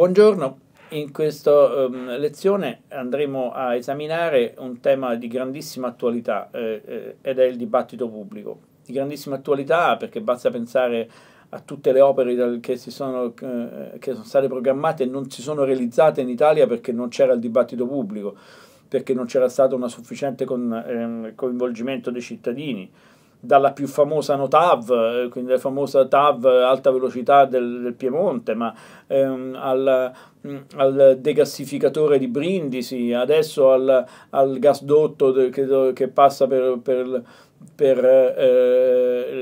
Buongiorno, in questa um, ehm, lezione andremo a esaminare un tema di grandissima attualità eh, eh, ed è il dibattito pubblico. Di grandissima attualità perché basta pensare a tutte le opere che, sono, eh, che sono state programmate e non si sono realizzate in Italia perché non c'era il dibattito pubblico, perché non c'era stato un sufficiente con, ehm, coinvolgimento dei cittadini dalla più famosa NOTAV, eh, quindi la famosa TAV eh, alta velocità del, del Piemonte, ma ehm, al, mm, al degassificatore di Brindisi, adesso al, al gasdotto de, che, che, passa per, per, per eh,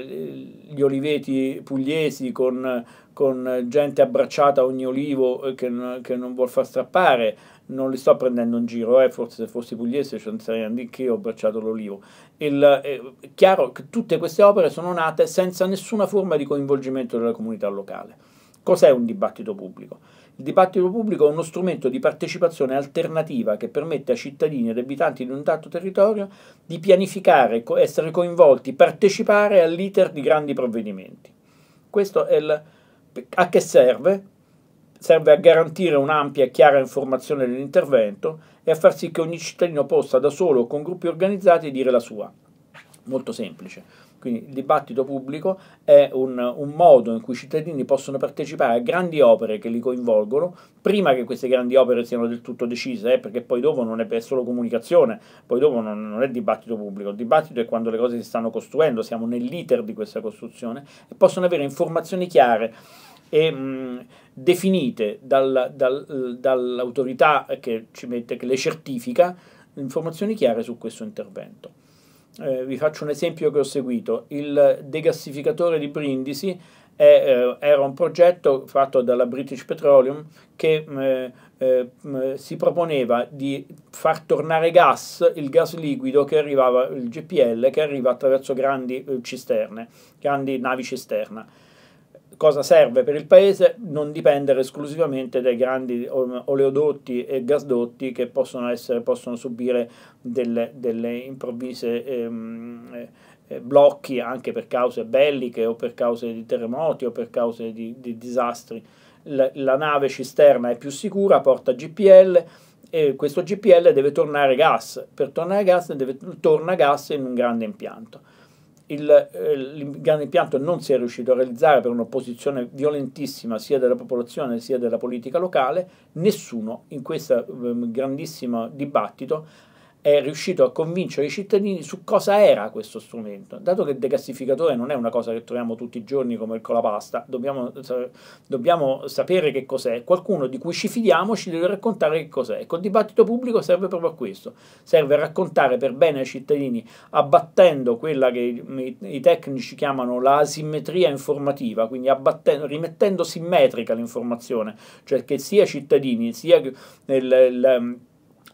eh gli oliveti pugliesi con, con gente abbracciata a ogni olivo eh, che, che non vuol far strappare, non li sto prendendo in giro, eh, forse se fossi pugliese ce ne sarei anche ho abbracciato l'olivo. Il, è eh, chiaro che tutte queste opere sono nate senza nessuna forma di coinvolgimento della comunità locale. Cos'è un dibattito pubblico? Il dibattito pubblico è uno strumento di partecipazione alternativa che permette a cittadini ed abitanti di un dato territorio di pianificare, essere coinvolti, partecipare all'iter di grandi provvedimenti. Questo è il, a che serve? Serve a garantire un'ampia e chiara informazione dell'intervento e a far sì che ogni cittadino possa da solo o con gruppi organizzati dire la sua. Molto semplice. Quindi il dibattito pubblico è un, un, modo in cui i cittadini possono partecipare a grandi opere che li coinvolgono, prima che queste grandi opere siano del tutto decise, eh, perché poi dopo non è, è solo comunicazione, poi dopo non, non, è dibattito pubblico, il dibattito è quando le cose si stanno costruendo, siamo nell'iter di questa costruzione e possono avere informazioni chiare e mh, mm, definite dal, dal, dall'autorità che, mette, che le certifica informazioni chiare su questo intervento eh, vi faccio un esempio che ho seguito, il degassificatore di Brindisi è, eh, era un progetto fatto dalla British Petroleum che mm, eh, mm, si proponeva di far tornare gas, il gas liquido che arrivava, il GPL, che arriva attraverso grandi eh, cisterne, grandi navi cisterna cosa serve per il paese non dipendere esclusivamente dai grandi oleodotti e gasdotti che possono, essere, possono subire delle, delle improvvise ehm, eh, eh, blocchi anche per cause belliche o per cause di terremoti o per cause di, di disastri. La, la nave cisterna è più sicura, porta GPL e questo GPL deve tornare gas, per tornare gas deve, torna gas in un grande impianto il, eh, il grande impianto non si è riuscito a realizzare per un'opposizione violentissima sia della popolazione sia della politica locale, nessuno in questo eh, grandissimo dibattito è riuscito a convincere i cittadini su cosa era questo strumento. Dato che il degassificatore non è una cosa che troviamo tutti i giorni come il colapasta, dobbiamo, dobbiamo sapere che cos'è. Qualcuno di cui ci fidiamo ci deve raccontare che cos'è. Ecco, il dibattito pubblico serve proprio a questo. Serve a raccontare per bene ai cittadini, abbattendo quella che i, tecnici chiamano la asimmetria informativa, quindi rimettendo simmetrica l'informazione, cioè che sia i cittadini sia il, il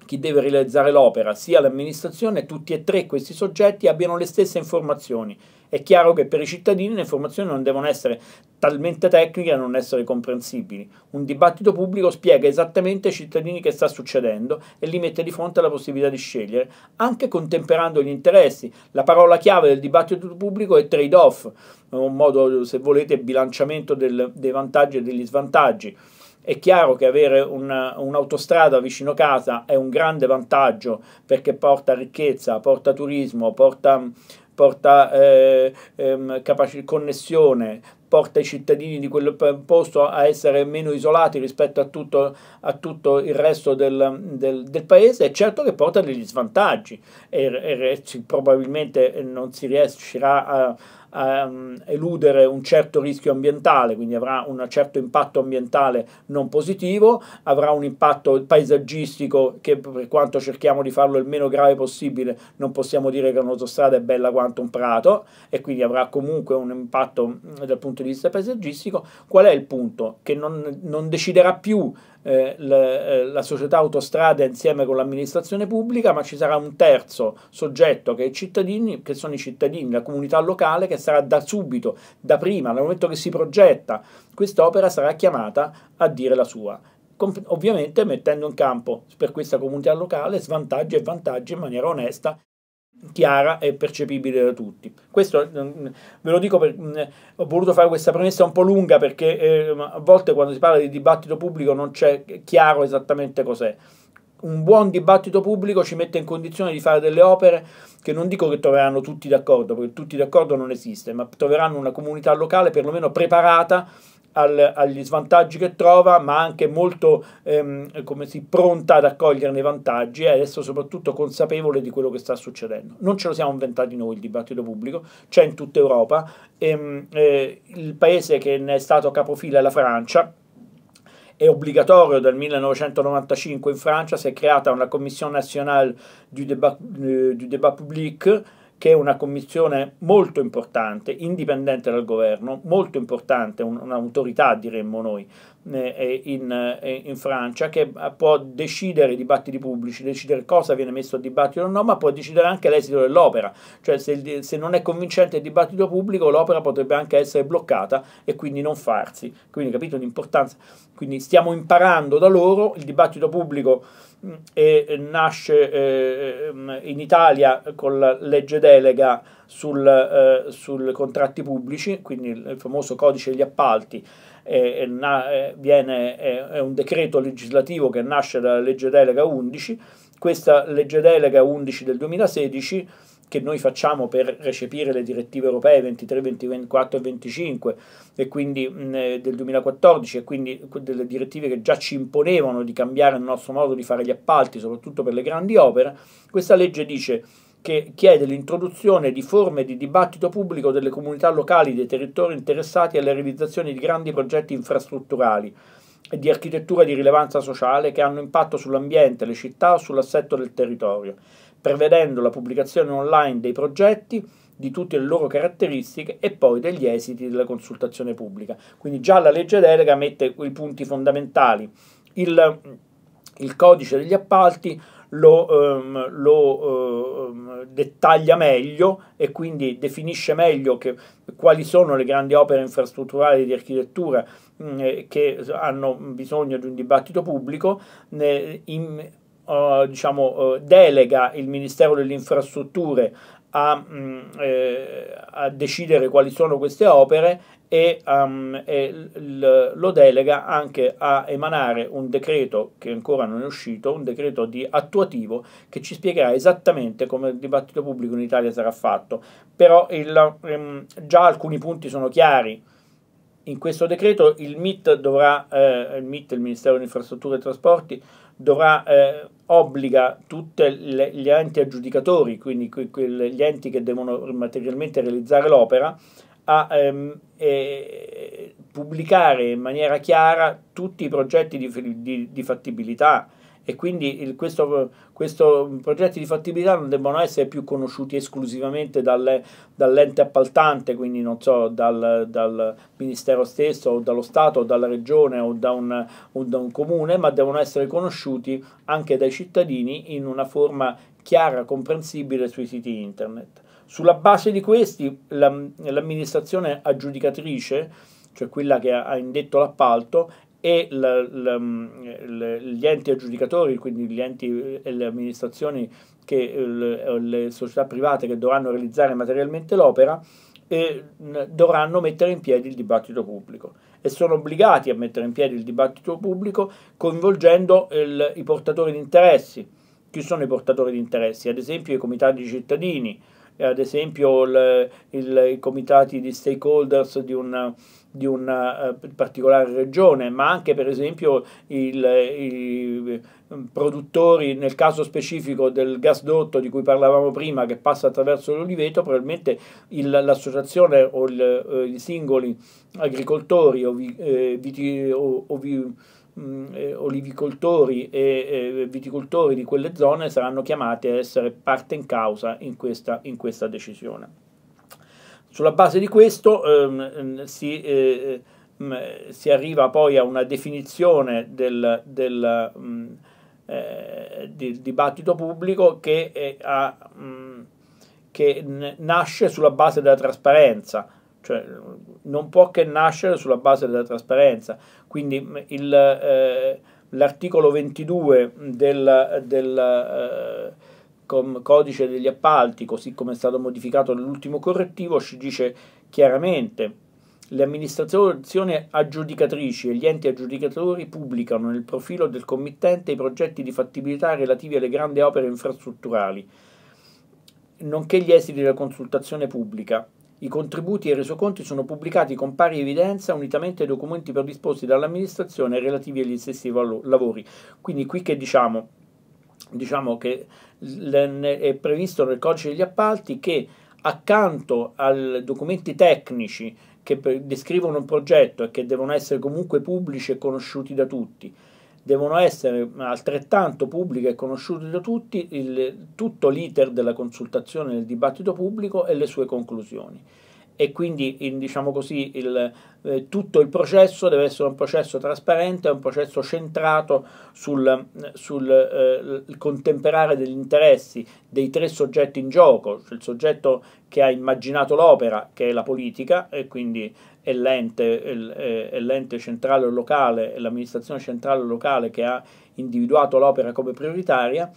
chi deve realizzare l'opera, sia l'amministrazione, tutti e tre questi soggetti abbiano le stesse informazioni. È chiaro che per i cittadini le informazioni non devono essere talmente tecniche da non essere comprensibili. Un dibattito pubblico spiega esattamente ai cittadini che sta succedendo e li mette di fronte alla possibilità di scegliere, anche contemperando gli interessi. La parola chiave del dibattito pubblico è trade-off, un modo, se volete, bilanciamento del, dei vantaggi e degli svantaggi. È chiaro che avere una, un'autostrada vicino casa è un grande vantaggio perché porta ricchezza, porta turismo, porta, porta eh, ehm, capaci- connessione, porta i cittadini di quel posto a essere meno isolati rispetto a tutto, a tutto il resto del, del, del, paese È certo che porta degli svantaggi e, e, probabilmente non si riuscirà a ehm, eludere un certo rischio ambientale, quindi avrà un certo impatto ambientale non positivo, avrà un impatto paesaggistico che per quanto cerchiamo di farlo il meno grave possibile, non possiamo dire che un'autostrada è bella quanto un prato e quindi avrà comunque un impatto mm, dal punto di vista paesaggistico. Qual è il punto? Che non, non deciderà più eh, eh, la, la società autostrada insieme con l'amministrazione pubblica, ma ci sarà un terzo soggetto che, che, sono i cittadini, la comunità locale, che sarà da subito, da prima, nel momento che si progetta quest'opera, sarà chiamata a dire la sua. Com ovviamente mettendo in campo per questa comunità locale svantaggi e vantaggi in maniera onesta chiara e percepibile da tutti. Questo mm, ve lo dico perché mm, ho voluto fare questa premessa un po' lunga perché eh, a volte quando si parla di dibattito pubblico non c'è chiaro esattamente cos'è. Un buon dibattito pubblico ci mette in condizione di fare delle opere che non dico che troveranno tutti d'accordo, perché tutti d'accordo non esiste, ma troveranno una comunità locale perlomeno preparata al, agli svantaggi che trova, ma anche molto ehm, come si, pronta ad accoglierne i vantaggi e eh, adesso soprattutto consapevole di quello che sta succedendo. Non ce lo siamo inventati noi il dibattito pubblico, c'è in tutta Europa. Ehm, eh, il paese che ne è stato capofila è la Francia, è obbligatorio dal 1995 in Francia, si è creata una Commissione nazionale du débat, euh, du débat public che è una commissione molto importante, indipendente dal governo, molto importante, un'autorità diremmo noi, eh, eh, in, eh, in, Francia che può decidere i dibattiti pubblici, decidere cosa viene messo a dibattito o no, ma può decidere anche l'esito dell'opera, cioè se, se, non è convincente il dibattito pubblico l'opera potrebbe anche essere bloccata e quindi non farsi, quindi capito l'importanza, quindi stiamo imparando da loro, il dibattito pubblico eh, nasce eh, in Italia con la legge delega sui eh, contratti pubblici, quindi il famoso codice degli appalti, è, è, viene, è, un decreto legislativo che nasce dalla legge delega 11, questa legge delega 11 del 2016 che noi facciamo per recepire le direttive europee 23, 24 e 25 e quindi, mh, eh, del 2014 e quindi delle direttive che già ci imponevano di cambiare il nostro modo di fare gli appalti, soprattutto per le grandi opere, questa legge dice che chiede l'introduzione di forme di dibattito pubblico delle comunità locali dei territori interessati alla realizzazione di grandi progetti infrastrutturali e di architettura di rilevanza sociale che hanno impatto sull'ambiente, le città o sull'assetto del territorio, prevedendo la pubblicazione online dei progetti di tutte le loro caratteristiche e poi degli esiti della consultazione pubblica. Quindi già la legge delega mette i punti fondamentali. Il, il codice degli appalti lo, um, lo um, dettaglia meglio e quindi definisce meglio che, quali sono le grandi opere infrastrutturali di architettura mh, mm, eh, che hanno bisogno di un dibattito pubblico, ne, in, uh, diciamo, uh, delega il Ministero delle Infrastrutture a, mm, eh, a decidere quali sono queste opere e, um, e l- lo delega anche a emanare un decreto che ancora non è uscito, un decreto di attuativo che ci spiegherà esattamente come il dibattito pubblico in Italia sarà fatto. Però il, um, già alcuni punti sono chiari. In questo decreto il MIT dovrà, eh, il, MIT, il Ministero delle Infrastrutture e Trasporti, dovrà eh, obbliga tutti gli enti aggiudicatori, quindi gli enti che devono materialmente realizzare l'opera, a ehm, eh, pubblicare in maniera chiara tutti i progetti di, di, di fattibilità, e quindi il, questo, questo progetti di fattibilità non debbono essere più conosciuti esclusivamente dalle, dall'ente appaltante, quindi non so, dal, dal, Ministero stesso o dallo Stato o dalla Regione o da, un, o da un comune, ma devono essere conosciuti anche dai cittadini in una forma chiara, comprensibile sui siti internet. Sulla base di questi l'amministrazione aggiudicatrice, cioè quella che ha indetto l'appalto, e la, la, mm, la, gli enti aggiudicatori, quindi gli enti e le amministrazioni che le, società private che dovranno realizzare materialmente l'opera eh, dovranno mettere in piedi il dibattito pubblico e sono obbligati a mettere in piedi il dibattito pubblico coinvolgendo il, i portatori di interessi. Chi sono i portatori di interessi? Ad esempio i comitati cittadini, eh, ad esempio il, il, i comitati di stakeholders di una, di una eh, particolare regione, ma anche per esempio il, i mm, produttori, nel caso specifico del gasdotto di cui parlavamo prima, che passa attraverso l'oliveto, probabilmente l'associazione o eh, i singoli agricoltori o, vi, eh, viti, o, o vi, mh, eh, olivicoltori e eh, viticoltori di quelle zone saranno chiamati a essere parte in causa in questa, in questa decisione. Sulla base di questo ehm, si, eh, mh, si, arriva poi a una definizione del, del mh, eh, di, dibattito pubblico che, è, ha, che nasce sulla base della trasparenza cioè non può che nascere sulla base della trasparenza. Quindi il, eh, l'articolo 22 del, del eh, codice degli appalti, così come è stato modificato nell'ultimo correttivo, ci dice chiaramente le amministrazioni aggiudicatrici e gli enti aggiudicatori pubblicano nel profilo del committente i progetti di fattibilità relativi alle grandi opere infrastrutturali, nonché gli esiti della consultazione pubblica i contributi e i resoconti sono pubblicati con pari evidenza unitamente ai documenti predisposti dall'amministrazione relativi agli stessi lavori. Quindi qui che diciamo? Diciamo che è previsto nel codice degli appalti che accanto ai documenti tecnici che descrivono un progetto e che devono essere comunque pubblici e conosciuti da tutti, devono essere altrettanto pubbliche e conosciute da tutti il, tutto l'iter della consultazione del dibattito pubblico e le sue conclusioni. E quindi, in, diciamo così, il, eh, tutto il processo deve essere un processo trasparente, un processo centrato sul, sul eh, contemperare degli interessi dei tre soggetti in gioco, cioè il soggetto che ha immaginato l'opera, che è la politica, e quindi è l'ente, è, l'ente centrale o locale, è l'amministrazione centrale o locale che ha individuato l'opera come prioritaria,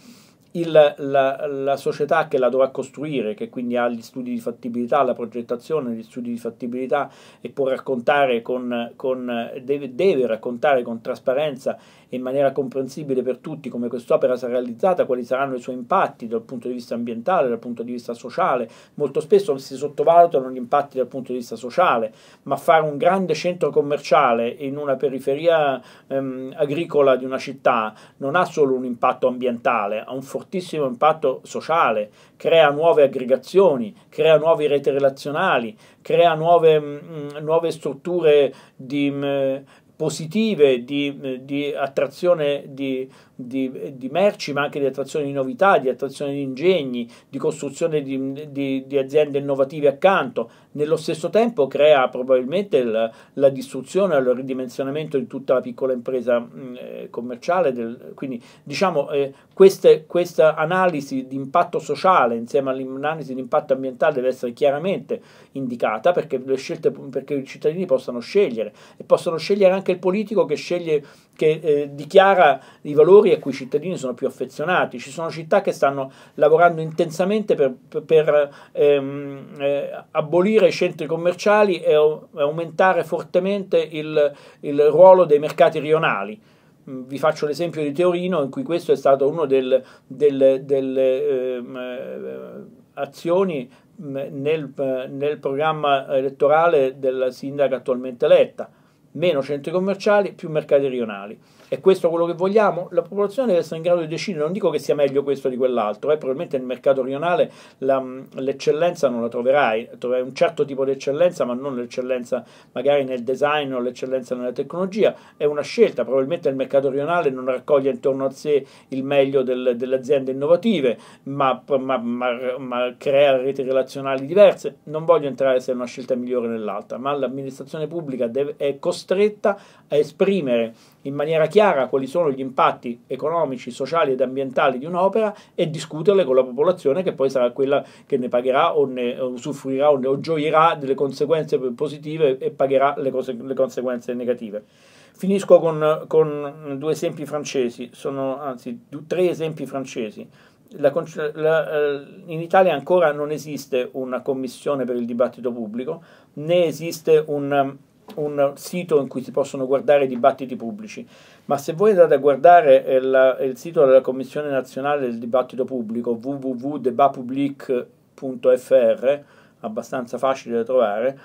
il, la, la, società che la dovrà costruire, che quindi ha gli studi di fattibilità, la progettazione, gli studi di fattibilità e può raccontare con, con deve, deve, raccontare con trasparenza e in maniera comprensibile per tutti come quest'opera sarà realizzata, quali saranno i suoi impatti dal punto di vista ambientale, dal punto di vista sociale. Molto spesso si sottovalutano gli impatti dal punto di vista sociale, ma fare un grande centro commerciale in una periferia ehm, agricola di una città non ha solo un impatto ambientale, ha un fortissimo fortissimo impatto sociale, crea nuove aggregazioni, crea nuove reti relazionali, crea nuove, mh, mm, mm, nuove strutture di, mh, mm, positive, di, di attrazione di di, di, merci, ma anche di attrazione di novità, di attrazione di ingegni, di costruzione di, di, di aziende innovative accanto. Nello stesso tempo crea probabilmente il, la distruzione il ridimensionamento di tutta la piccola impresa mh, mm, eh, commerciale. Del, quindi diciamo eh, questa analisi di impatto sociale insieme all'analisi di impatto ambientale deve essere chiaramente indicata perché, le scelte, perché i cittadini possano scegliere e possono scegliere anche il politico che, sceglie, che eh, dichiara i valori lavori a cui i cittadini sono più affezionati, ci sono città che stanno lavorando intensamente per, per, per ehm, eh, abolire i centri commerciali e aumentare fortemente il, il ruolo dei mercati rionali mm, vi faccio l'esempio di Teorino in cui questo è stato uno del, del, delle ehm, eh, azioni mm, nel, nel, programma elettorale della sindaca attualmente eletta meno centri commerciali più mercati rionali è questo quello che vogliamo? La popolazione deve essere in grado di decidere, non dico che sia meglio questo di quell'altro, eh, probabilmente nel mercato rionale la, mm, l'eccellenza non la troverai, troverai un certo tipo di eccellenza, ma non l'eccellenza magari nel design o l'eccellenza nella tecnologia, è una scelta, probabilmente il mercato rionale non raccoglie intorno a sé il meglio del, delle aziende innovative, ma, ma, ma, ma crea reti relazionali diverse, non voglio entrare se è una scelta migliore nell'altra, ma l'amministrazione pubblica deve, è costretta a esprimere in maniera chiara quali sono gli impatti economici, sociali ed ambientali di un'opera e discuterle con la popolazione che poi sarà quella che ne pagherà o ne usufruirà o, ne, o gioirà delle conseguenze positive e pagherà le, cose, le conseguenze negative. Finisco con, con, due esempi francesi, sono anzi due, tre esempi francesi. La, la, eh, in Italia ancora non esiste una commissione per il dibattito pubblico, né esiste un, un sito in cui si possono guardare i dibattiti pubblici, ma se voi andate a guardare il, eh, il sito della Commissione Nazionale del Dibattito Pubblico, www.debatpublic.fr, abbastanza facile da trovare,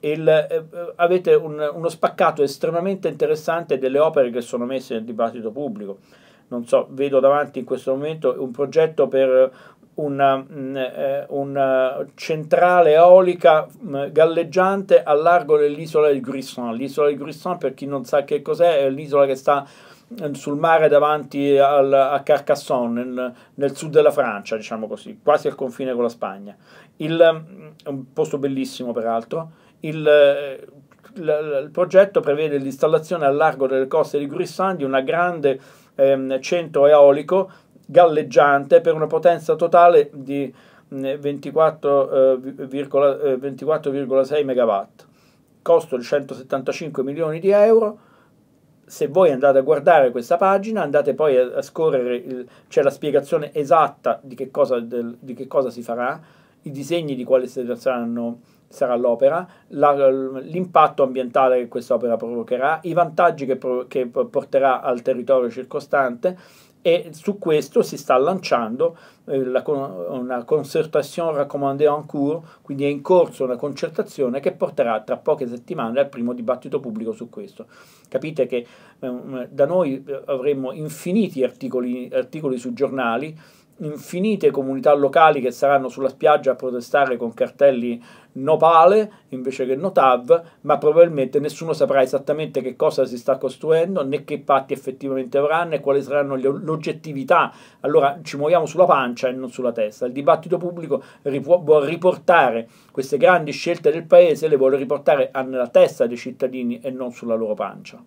il, eh, avete un, uno spaccato estremamente interessante delle opere che sono messe nel dibattito pubblico. Non so, vedo davanti in questo momento un progetto per una, mm, eh, una, eh, centrale eolica mm, galleggiante a largo dell'isola del Grisson. L'isola del Grisson, per chi non sa che cos'è, è l'isola che sta mm, sul mare davanti al, a Carcassonne, nel, nel, sud della Francia, diciamo così, quasi al confine con la Spagna. Il, è un posto bellissimo, peraltro. Il, il, eh, il progetto prevede l'installazione a largo delle coste di Grissan di una grande ehm, centro eolico galleggiante per una potenza totale di 24,6 mm, eh, eh, megawatt Costo di 175 milioni di euro. Se voi andate a guardare questa pagina, andate poi a scorrere, c'è la spiegazione esatta di che cosa, di che cosa si farà, i disegni di quale saranno sarà l'opera, l'impatto ambientale che questa opera provocherà, i vantaggi che, pro, che porterà al territorio circostante, e su questo si sta lanciando eh, la, una concertation raccomandée en cours, quindi è in corso una concertazione che porterà tra poche settimane al primo dibattito pubblico su questo. Capite che eh, da noi eh, avremmo infiniti articoli, articoli su giornali infinite comunità locali che saranno sulla spiaggia a protestare con cartelli Nopale invece che no tav, ma probabilmente nessuno saprà esattamente che cosa si sta costruendo, né che patti effettivamente avranno e quali saranno l'oggettività. Allora ci muoviamo sulla pancia e non sulla testa. Il dibattito pubblico vuole riportare queste grandi scelte del Paese, le vuole riportare nella testa dei cittadini e non sulla loro pancia.